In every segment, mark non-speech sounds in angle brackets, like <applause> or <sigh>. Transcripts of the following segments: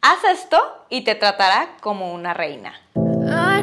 Haz esto y te tratará como una reina. Hola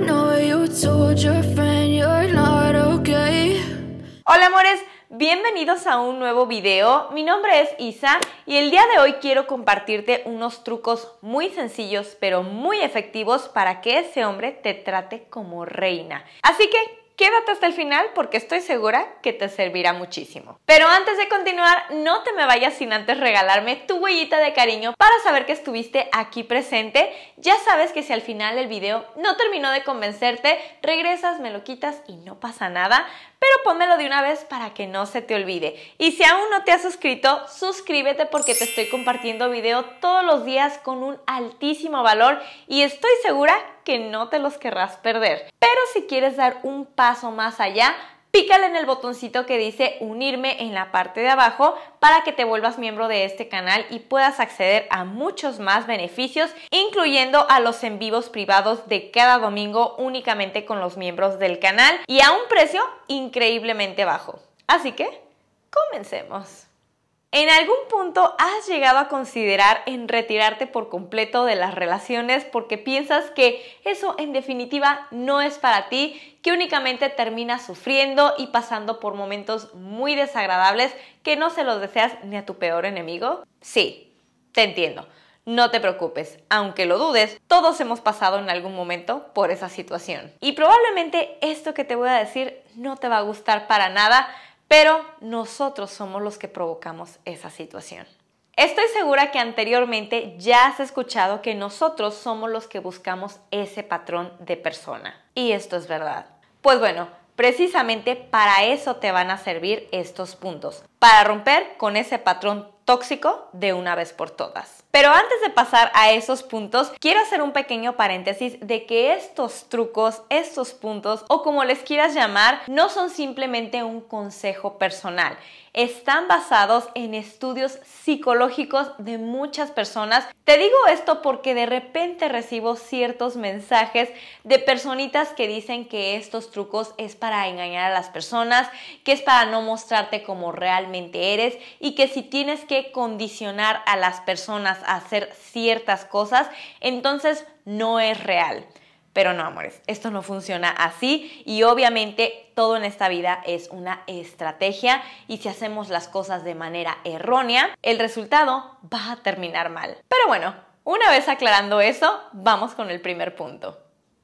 amores, bienvenidos a un nuevo video. Mi nombre es Isa y el día de hoy quiero compartirte unos trucos muy sencillos pero muy efectivos para que ese hombre te trate como reina. Así que Quédate hasta el final porque estoy segura que te servirá muchísimo. Pero antes de continuar, no te me vayas sin antes regalarme tu huellita de cariño para saber que estuviste aquí presente. Ya sabes que si al final el video no terminó de convencerte, regresas, me lo quitas y no pasa nada pero pónmelo de una vez para que no se te olvide. Y si aún no te has suscrito, suscríbete porque te estoy compartiendo video todos los días con un altísimo valor y estoy segura que no te los querrás perder. Pero si quieres dar un paso más allá, pícale en el botoncito que dice unirme en la parte de abajo para que te vuelvas miembro de este canal y puedas acceder a muchos más beneficios, incluyendo a los en vivos privados de cada domingo únicamente con los miembros del canal y a un precio increíblemente bajo. Así que, comencemos. ¿En algún punto has llegado a considerar en retirarte por completo de las relaciones porque piensas que eso en definitiva no es para ti, que únicamente terminas sufriendo y pasando por momentos muy desagradables que no se los deseas ni a tu peor enemigo? Sí, te entiendo. No te preocupes, aunque lo dudes, todos hemos pasado en algún momento por esa situación. Y probablemente esto que te voy a decir no te va a gustar para nada, pero nosotros somos los que provocamos esa situación. Estoy segura que anteriormente ya has escuchado que nosotros somos los que buscamos ese patrón de persona. Y esto es verdad. Pues bueno, precisamente para eso te van a servir estos puntos, para romper con ese patrón tóxico de una vez por todas. Pero antes de pasar a esos puntos, quiero hacer un pequeño paréntesis de que estos trucos, estos puntos o como les quieras llamar, no son simplemente un consejo personal están basados en estudios psicológicos de muchas personas. Te digo esto porque de repente recibo ciertos mensajes de personitas que dicen que estos trucos es para engañar a las personas, que es para no mostrarte como realmente eres y que si tienes que condicionar a las personas hacer ciertas cosas, entonces no es real. Pero no, amores, esto no funciona así y obviamente todo en esta vida es una estrategia y si hacemos las cosas de manera errónea, el resultado va a terminar mal. Pero bueno, una vez aclarando eso, vamos con el primer punto.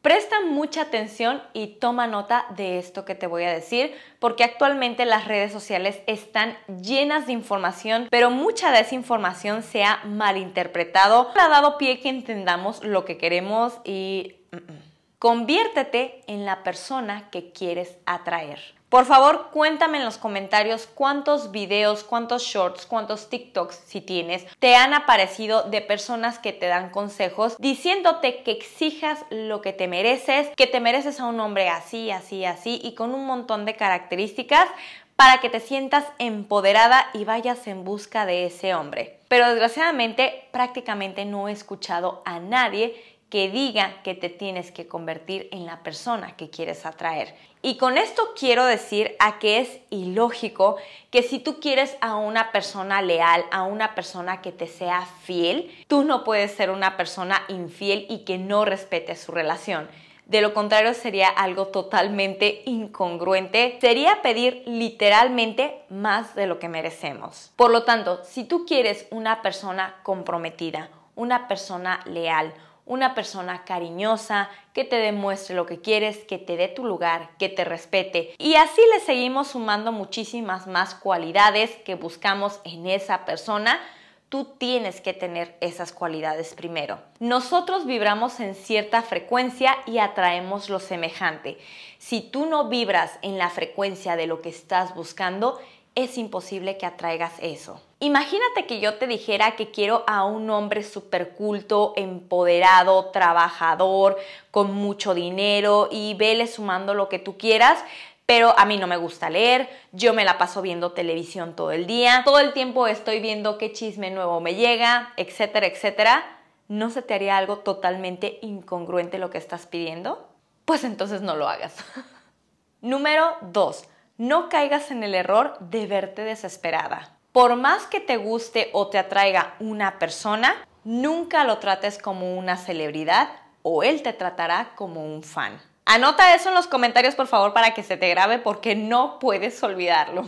Presta mucha atención y toma nota de esto que te voy a decir, porque actualmente las redes sociales están llenas de información, pero mucha de esa información se ha malinterpretado, ha dado pie que entendamos lo que queremos y... Mm, mm, conviértete en la persona que quieres atraer. Por favor, cuéntame en los comentarios cuántos videos, cuántos shorts, cuántos TikToks, si tienes, te han aparecido de personas que te dan consejos diciéndote que exijas lo que te mereces, que te mereces a un hombre así, así, así y con un montón de características para que te sientas empoderada y vayas en busca de ese hombre. Pero desgraciadamente prácticamente no he escuchado a nadie que diga que te tienes que convertir en la persona que quieres atraer. Y con esto quiero decir a que es ilógico que si tú quieres a una persona leal, a una persona que te sea fiel, tú no puedes ser una persona infiel y que no respete su relación. De lo contrario sería algo totalmente incongruente. Sería pedir literalmente más de lo que merecemos. Por lo tanto, si tú quieres una persona comprometida, una persona leal, una persona cariñosa, que te demuestre lo que quieres, que te dé tu lugar, que te respete. Y así le seguimos sumando muchísimas más cualidades que buscamos en esa persona tú tienes que tener esas cualidades primero. Nosotros vibramos en cierta frecuencia y atraemos lo semejante. Si tú no vibras en la frecuencia de lo que estás buscando, es imposible que atraigas eso. Imagínate que yo te dijera que quiero a un hombre súper culto, empoderado, trabajador, con mucho dinero y vele sumando lo que tú quieras. Pero a mí no me gusta leer, yo me la paso viendo televisión todo el día, todo el tiempo estoy viendo qué chisme nuevo me llega, etcétera, etcétera. ¿No se te haría algo totalmente incongruente lo que estás pidiendo? Pues entonces no lo hagas. <laughs> Número 2. No caigas en el error de verte desesperada. Por más que te guste o te atraiga una persona, nunca lo trates como una celebridad o él te tratará como un fan. Anota eso en los comentarios por favor para que se te grabe porque no puedes olvidarlo.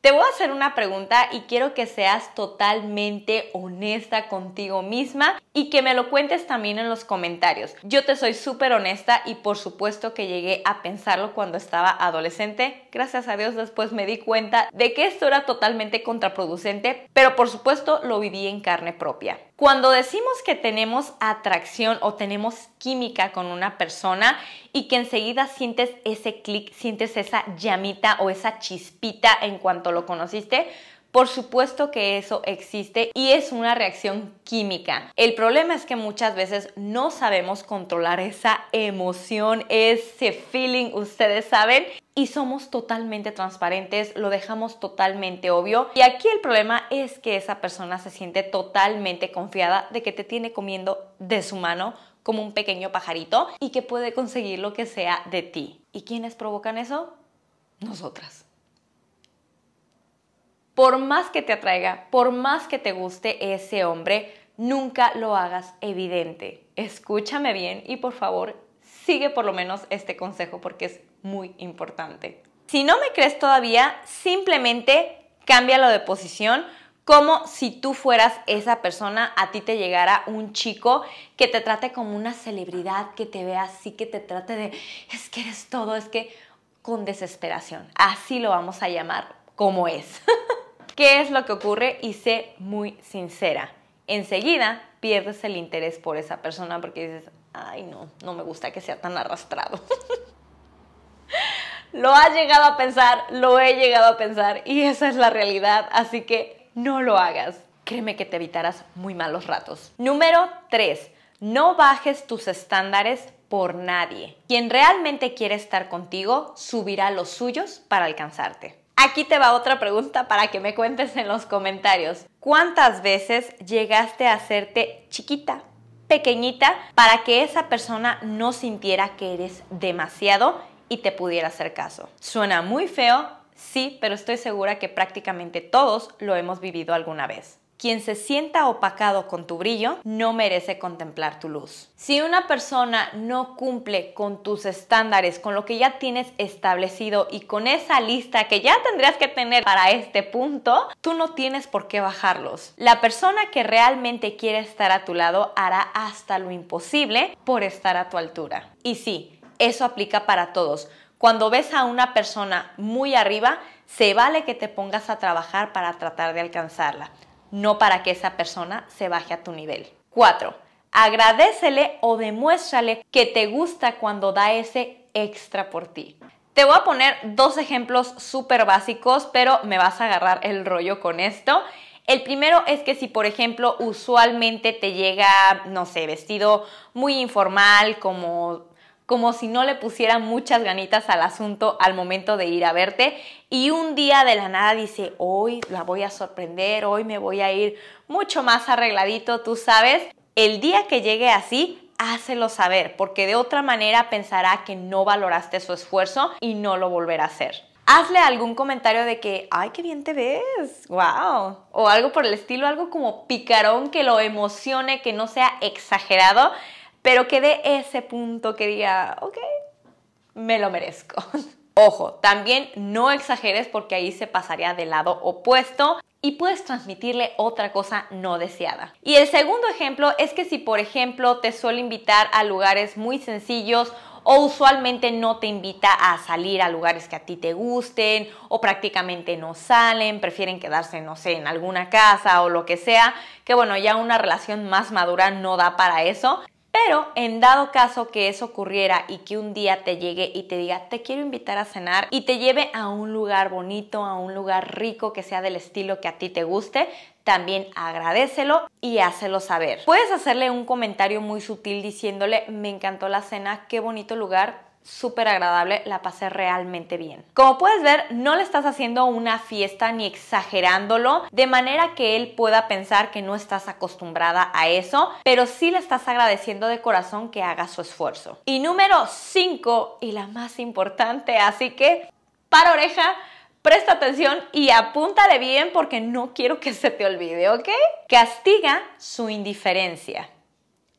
Te voy a hacer una pregunta y quiero que seas totalmente honesta contigo misma y que me lo cuentes también en los comentarios. Yo te soy súper honesta y por supuesto que llegué a pensarlo cuando estaba adolescente. Gracias a Dios después me di cuenta de que esto era totalmente contraproducente, pero por supuesto lo viví en carne propia. Cuando decimos que tenemos atracción o tenemos química con una persona y que enseguida sientes ese clic, sientes esa llamita o esa chispita en cuanto lo conociste, por supuesto que eso existe y es una reacción química. El problema es que muchas veces no sabemos controlar esa emoción, ese feeling, ustedes saben, y somos totalmente transparentes, lo dejamos totalmente obvio. Y aquí el problema es que esa persona se siente totalmente confiada de que te tiene comiendo de su mano como un pequeño pajarito y que puede conseguir lo que sea de ti. ¿Y quiénes provocan eso? Nosotras. Por más que te atraiga, por más que te guste ese hombre, nunca lo hagas evidente. Escúchame bien y por favor sigue por lo menos este consejo porque es muy importante. Si no me crees todavía, simplemente cámbialo de posición como si tú fueras esa persona, a ti te llegara un chico que te trate como una celebridad, que te vea así, que te trate de, es que eres todo, es que con desesperación. Así lo vamos a llamar como es. <laughs> ¿Qué es lo que ocurre? Y sé muy sincera. Enseguida pierdes el interés por esa persona porque dices, ay no, no me gusta que sea tan arrastrado. <laughs> <laughs> Lo has llegado a pensar, lo he llegado a pensar y esa es la realidad, así que no lo hagas. Créeme que te evitarás muy malos ratos. Número 3. No bajes tus estándares por nadie. Quien realmente quiere estar contigo subirá los suyos para alcanzarte. Aquí te va otra pregunta para que me cuentes en los comentarios. ¿Cuántas veces llegaste a hacerte chiquita, pequeñita, para que esa persona no sintiera que eres demasiado y te pudiera hacer caso. Suena muy feo, sí, pero estoy segura que prácticamente todos lo hemos vivido alguna vez. Quien se sienta opacado con tu brillo no merece contemplar tu luz. Si una persona no cumple con tus estándares, con lo que ya tienes establecido y con esa lista que ya tendrías que tener para este punto, tú no tienes por qué bajarlos. La persona que realmente quiere estar a tu lado hará hasta lo imposible por estar a tu altura. Y sí, eso aplica para todos. Cuando ves a una persona muy arriba, se vale que te pongas a trabajar para tratar de alcanzarla, no para que esa persona se baje a tu nivel. 4. Agradecele o demuéstrale que te gusta cuando da ese extra por ti. Te voy a poner dos ejemplos súper básicos, pero me vas a agarrar el rollo con esto. El primero es que si, por ejemplo, usualmente te llega, no sé, vestido muy informal, como como si no le pusiera muchas ganitas al asunto al momento de ir a verte y un día de la nada dice, hoy la voy a sorprender, hoy me voy a ir mucho más arregladito, tú sabes. El día que llegue así, hácelo saber, porque de otra manera pensará que no valoraste su esfuerzo y no lo volverá a hacer. Hazle algún comentario de que, ay, qué bien te ves, wow. O algo por el estilo, algo como picarón que lo emocione, que no sea exagerado, pero que de ese punto que diga, ok, me lo merezco. <laughs> Ojo, también no exageres porque ahí se pasaría del lado opuesto y puedes transmitirle otra cosa no deseada. Y el segundo ejemplo es que si por ejemplo te suele invitar a lugares muy sencillos o usualmente no te invita a salir a lugares que a ti te gusten o prácticamente no salen, prefieren quedarse, no sé, en alguna casa o lo que sea, que bueno, ya una relación más madura no da para eso. Pero en dado caso que eso ocurriera y que un día te llegue y te diga, te quiero invitar a cenar y te lleve a un lugar bonito, a un lugar rico que sea del estilo que a ti te guste, también agradecelo y hácelo saber. Puedes hacerle un comentario muy sutil diciéndole, me encantó la cena, qué bonito lugar, súper agradable, la pasé realmente bien. Como puedes ver, no le estás haciendo una fiesta ni exagerándolo de manera que él pueda pensar que no estás acostumbrada a eso, pero sí le estás agradeciendo de corazón que haga su esfuerzo. Y número 5, y la más importante, así que para oreja, Presta atención y apúntale bien porque no quiero que se te olvide, ¿ok? Castiga su indiferencia.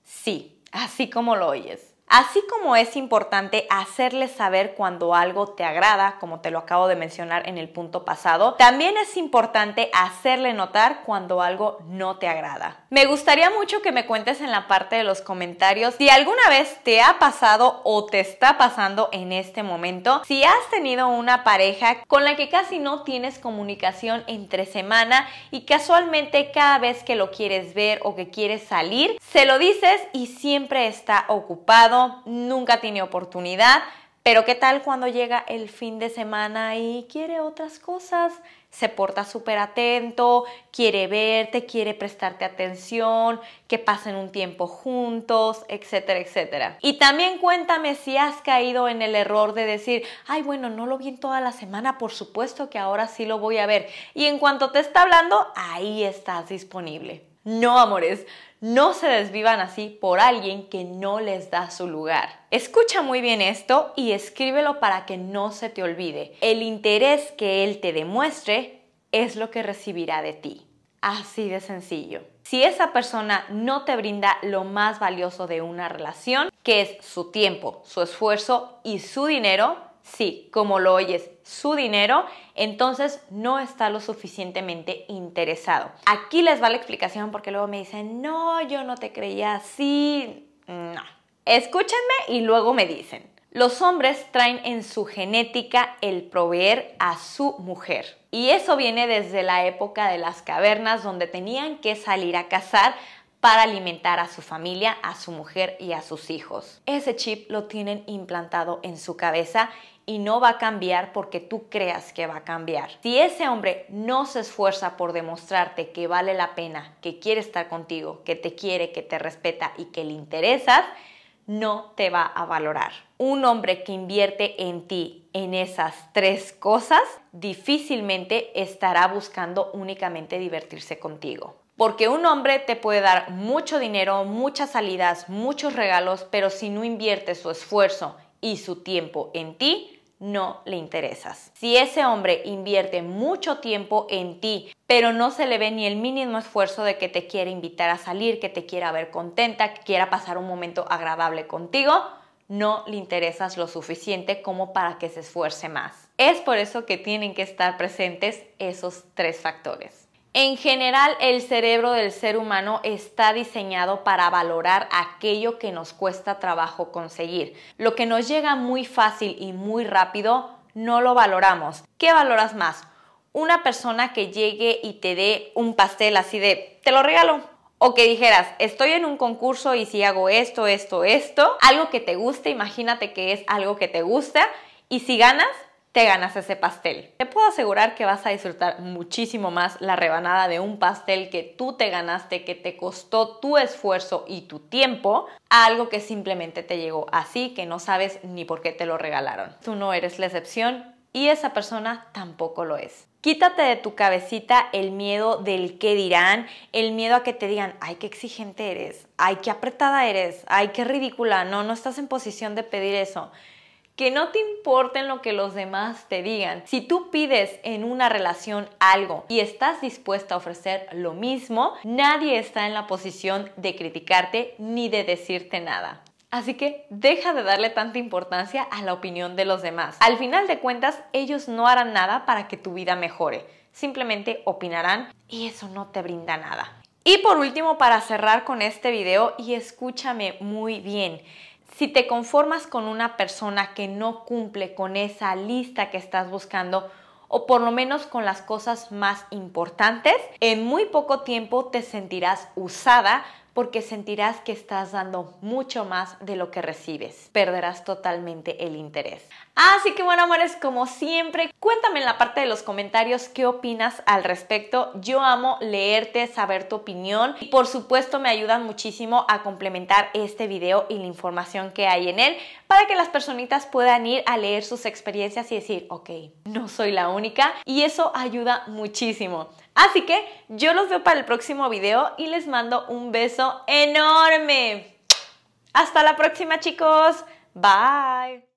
Sí, así como lo oyes. Así como es importante hacerle saber cuando algo te agrada, como te lo acabo de mencionar en el punto pasado, también es importante hacerle notar cuando algo no te agrada. Me gustaría mucho que me cuentes en la parte de los comentarios si alguna vez te ha pasado o te está pasando en este momento, si has tenido una pareja con la que casi no tienes comunicación entre semana y casualmente cada vez que lo quieres ver o que quieres salir, se lo dices y siempre está ocupado nunca tiene oportunidad, pero ¿qué tal cuando llega el fin de semana y quiere otras cosas? Se porta súper atento, quiere verte, quiere prestarte atención, que pasen un tiempo juntos, etcétera, etcétera. Y también cuéntame si has caído en el error de decir, ay, bueno, no lo vi en toda la semana, por supuesto que ahora sí lo voy a ver. Y en cuanto te está hablando, ahí estás disponible. No, amores, no se desvivan así por alguien que no les da su lugar. Escucha muy bien esto y escríbelo para que no se te olvide. El interés que él te demuestre es lo que recibirá de ti. Así de sencillo. Si esa persona no te brinda lo más valioso de una relación, que es su tiempo, su esfuerzo y su dinero, Sí, como lo oyes, su dinero, entonces no está lo suficientemente interesado. Aquí les va la explicación porque luego me dicen, no, yo no te creía así. No. Escúchenme y luego me dicen. Los hombres traen en su genética el proveer a su mujer. Y eso viene desde la época de las cavernas donde tenían que salir a cazar para alimentar a su familia, a su mujer y a sus hijos. Ese chip lo tienen implantado en su cabeza y no va a cambiar porque tú creas que va a cambiar. Si ese hombre no se esfuerza por demostrarte que vale la pena, que quiere estar contigo, que te quiere, que te respeta y que le interesas, no te va a valorar. Un hombre que invierte en ti en esas tres cosas difícilmente estará buscando únicamente divertirse contigo. Porque un hombre te puede dar mucho dinero, muchas salidas, muchos regalos, pero si no invierte su esfuerzo y su tiempo en ti, no le interesas. Si ese hombre invierte mucho tiempo en ti, pero no se le ve ni el mínimo esfuerzo de que te quiere invitar a salir, que te quiera ver contenta, que quiera pasar un momento agradable contigo, no le interesas lo suficiente como para que se esfuerce más. Es por eso que tienen que estar presentes esos tres factores. En general, el cerebro del ser humano está diseñado para valorar aquello que nos cuesta trabajo conseguir. Lo que nos llega muy fácil y muy rápido, no lo valoramos. ¿Qué valoras más? Una persona que llegue y te dé un pastel así de, te lo regalo. O que dijeras, estoy en un concurso y si hago esto, esto, esto, algo que te guste, imagínate que es algo que te gusta y si ganas, te ganas ese pastel. Te puedo asegurar que vas a disfrutar muchísimo más la rebanada de un pastel que tú te ganaste, que te costó tu esfuerzo y tu tiempo, a algo que simplemente te llegó así, que no sabes ni por qué te lo regalaron. Tú no eres la excepción y esa persona tampoco lo es. Quítate de tu cabecita el miedo del qué dirán, el miedo a que te digan, ay, qué exigente eres, ay, qué apretada eres, ay, qué ridícula, no, no estás en posición de pedir eso que no te importen lo que los demás te digan. Si tú pides en una relación algo y estás dispuesta a ofrecer lo mismo, nadie está en la posición de criticarte ni de decirte nada. Así que deja de darle tanta importancia a la opinión de los demás. Al final de cuentas, ellos no harán nada para que tu vida mejore. Simplemente opinarán y eso no te brinda nada. Y por último, para cerrar con este video, y escúchame muy bien, si te conformas con una persona que no cumple con esa lista que estás buscando, o por lo menos con las cosas más importantes, en muy poco tiempo te sentirás usada porque sentirás que estás dando mucho más de lo que recibes. Perderás totalmente el interés. Así que bueno, amores, como siempre, cuéntame en la parte de los comentarios qué opinas al respecto. Yo amo leerte, saber tu opinión y por supuesto me ayudan muchísimo a complementar este video y la información que hay en él para que las personitas puedan ir a leer sus experiencias y decir, ok, no soy la única y eso ayuda muchísimo. Así que yo los veo para el próximo video y les mando un beso enorme. Hasta la próxima chicos. Bye.